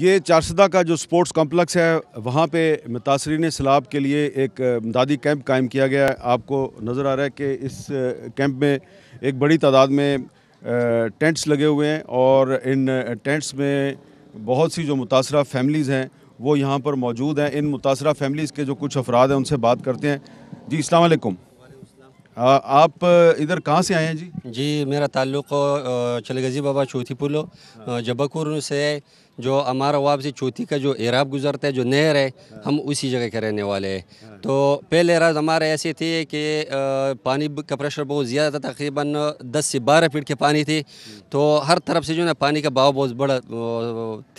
ये चारसदा का जो स्पोर्ट्स कॉम्प्लेक्स है वहाँ पे मुतासरीन सैलाब के लिए एक दादी कैंप कायम किया गया है आपको नज़र आ रहा है कि इस कैंप में एक बड़ी तादाद में टेंट्स लगे हुए हैं और इन टेंट्स में बहुत सी जो मुतासर फैमिलीज़ हैं वो यहाँ पर मौजूद हैं इन मुतासर फैमिलीज़ के जो कुछ अफराद हैं उनसे बात करते हैं जी इस्लाम आप इधर कहाँ से आए हैं जी जी मेरा ताल्लुक़ गजी बाबा पुलो जबकपुर से जो हमारा वापसी से चौथी का जो एराब गुजरता है जो नहर है हम उसी जगह के रहने वाले हैं तो पहले राज हमारे ऐसे थे कि पानी का प्रेशर बहुत ज़्यादा था तकरीबन दस से बारह फीट के पानी थे तो हर तरफ से जो ना पानी का बहाव बहुत बड़ा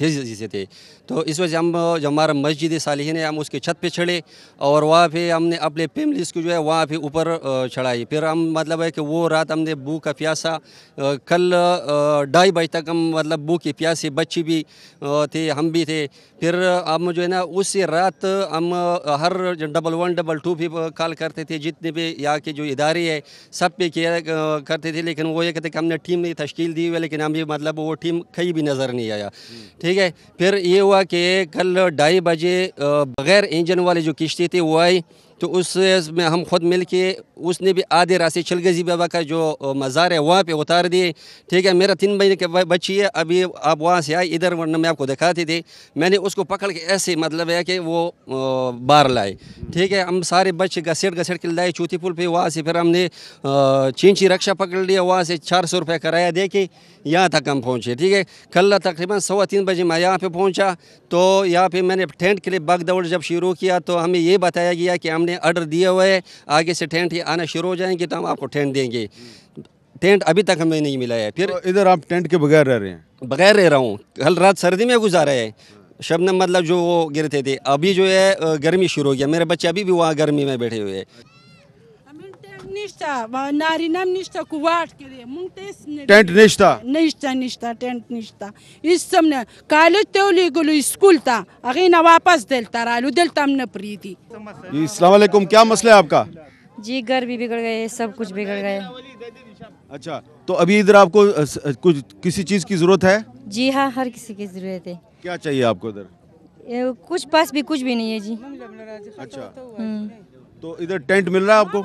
तेज़ी से थे तो इस वजह से हम जो हमारा मस्जिद सालहन है हम उसके छत पर चढ़े और वहाँ पर हमने अपने फैमिलीज को जो है वहाँ पर ऊपर चढ़ाई फिर हम मतलब है कि वो रात हमने बू का प्यासा कल ढाई बजे तक हम मतलब बू की प्यासी बच्ची भी थे हम भी थे फिर हम जो है ना उस रात हम हर डबल वन डबल टू भी कॉल करते थे जितने भी यहाँ के जो इदारे है सब पे किया करते थे लेकिन वो ये कहते कि हमने टीम ने तश्कील दी हुई लेकिन अभी मतलब वो टीम कहीं भी नज़र नहीं आया ठीक है फिर ये हुआ कि कल ढाई बजे बगैर इंजन वाली जो किश्ती थी वो आई तो उसमें हम खुद मिल के उसने भी आधे रास्ते छिलगजी बाबा का जो मज़ार है वहाँ पे उतार दिए ठीक है मेरा तीन महीने के बच्ची है अभी आप वहाँ से आए इधर वरना मैं आपको दिखाते थे मैंने उसको पकड़ के ऐसे मतलब है कि वो बाहर लाए ठीक है हम सारे बच्चे घसेट घसेट के लाए चूथी पुल पर वहाँ से फिर हमने चींची रक्षा पकड़ लिया वहाँ से चार सौ रुपये किराया दे के यहाँ तक हम पहुँचे ठीक है कल तकरीबन सवा तीन बजे मैं यहाँ पर पहुँचा तो यहाँ पर मैंने टेंट के लिए बाग दौड़ जब शुरू किया तो हमें ये बताया गया कि हमने ने आर्डर दिया हुआ है आगे से टेंट ये आना शुरू हो जाएंगे तो हम आपको टेंट देंगे टेंट अभी तक हमें नहीं मिला है फिर तो इधर आप टेंट के बगैर रह रहे हैं बगैर रह रहा हूँ कल रात सर्दी में गुजारा है शबनम मतलब जो वो गिरते थे अभी जो है गर्मी शुरू हो गया मेरे बच्चे अभी भी वहाँ गर्मी में बैठे हुए हैं टेंट निश्ता निश्ता निश्ता को वाट केले मग तेच टेंट निष्ठा निष्ठा निष्ठा टेंट निष्ठा इसमने कालच तेवली गेलो स्कूल ता अगे ना वापस देलता रालू देलता हमने प्रीति अस्सलाम वालेकुम क्या मसला है आपका जी घर भी बिगड़ गए सब कुछ बिगड़ गए अच्छा तो अभी इधर आपको कुछ किसी चीज़ की ज़रूरत है जी हाँ हर किसी की ज़रूरत है क्या चाहिए आपको इधर कुछ पास भी कुछ भी नहीं है जी अच्छा हम्म। तो इधर टेंट मिल रहा है आपको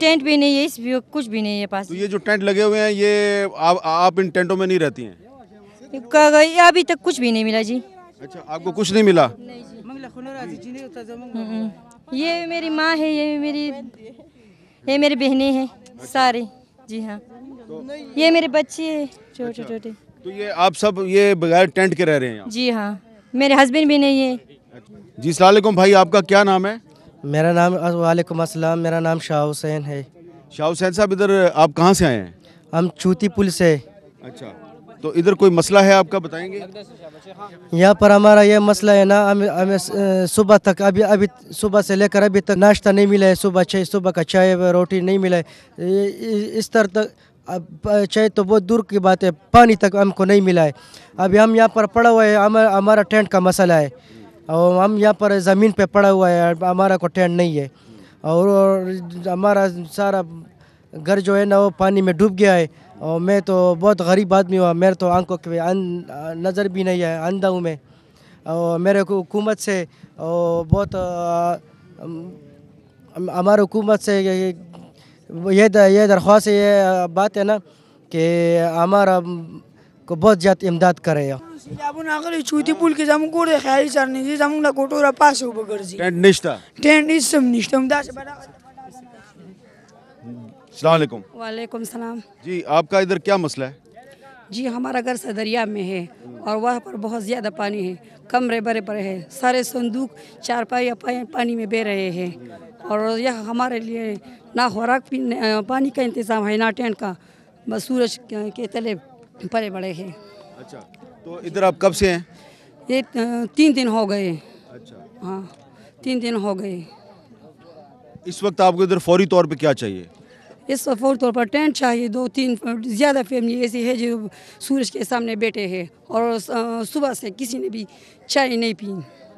टेंट भी नहीं है इस भी कुछ भी नहीं है पास तो ये जो टेंट लगे हुए हैं ये आ, आप इन टेंटों में नहीं रहती हैं अभी तक कुछ भी नहीं मिला जी अच्छा आपको कुछ नहीं मिला हम्म, हम्म। ये मेरी माँ है ये मेरी ये मेरी बहने हैं अच्छा। सारे जी हाँ तो ये मेरे बच्चे है छोटे अच्छा। छोटे तो ये आप सब ये बगैर टेंट के रह रहे हैं जी हाँ मेरे हस्बैंड भी नहीं है जी सलाकुम भाई आपका क्या नाम है मेरा नाम वालेकुम अस्सलाम मेरा नाम शाह हुसैन है शाह हुसैन साहब इधर आप कहाँ से आए हैं हम चूती पुल से अच्छा तो इधर कोई मसला है आपका बताएंगे यहाँ पर हमारा यह मसला है ना हमें हमें सुबह तक अभी अभी सुबह से लेकर अभी तक नाश्ता नहीं मिला है सुबह चाय सुबह का चाय रोटी नहीं मिला है इस तरह तक चाय तो बहुत दूर की बात है पानी तक हमको नहीं मिला है अभी हम यहाँ पर पड़ा हुआ है हमारा टेंट का मसला है और हम यहाँ पर ज़मीन पे पड़ा हुआ है हमारा को टेंट नहीं है और, हमारा सारा घर जो है ना वो पानी में डूब गया है और मैं तो बहुत गरीब आदमी हुआ मेरे तो आंखों के नज़र भी नहीं है अंधा हूँ मैं और मेरे को हुकूमत से और बहुत हमारे हुकूमत से ये ये दरख्वास्त ये बात है ना कि हमारा को बहुत ज़्यादा इमदाद करे पुल के जी ना कोटोरा पास टेंट निष्ठा टेंट सम निष्ठा बड़ा वालेकुम सलाम जी आपका इधर क्या मसला है जी हमारा घर सदरिया में है और वहाँ पर बहुत ज़्यादा पानी है कमरे बड़े बड़े हैं सारे संदूक चारपाई पानी में बह रहे हैं और यह हमारे लिए ना खुराक पानी का इंतज़ाम है ना टेंट का बस सूरज के तले बड़े बड़े हैं अच्छा तो इधर आप कब से हैं ये तीन दिन हो गए अच्छा हाँ तीन दिन हो गए इस वक्त आपको इधर फौरी तौर पे क्या चाहिए इस वक्त फौरी तौर पर टेंट चाहिए दो तीन ज़्यादा फैमिली ऐसी है जो सूरज के सामने बैठे हैं और सुबह से किसी ने भी चाय नहीं पी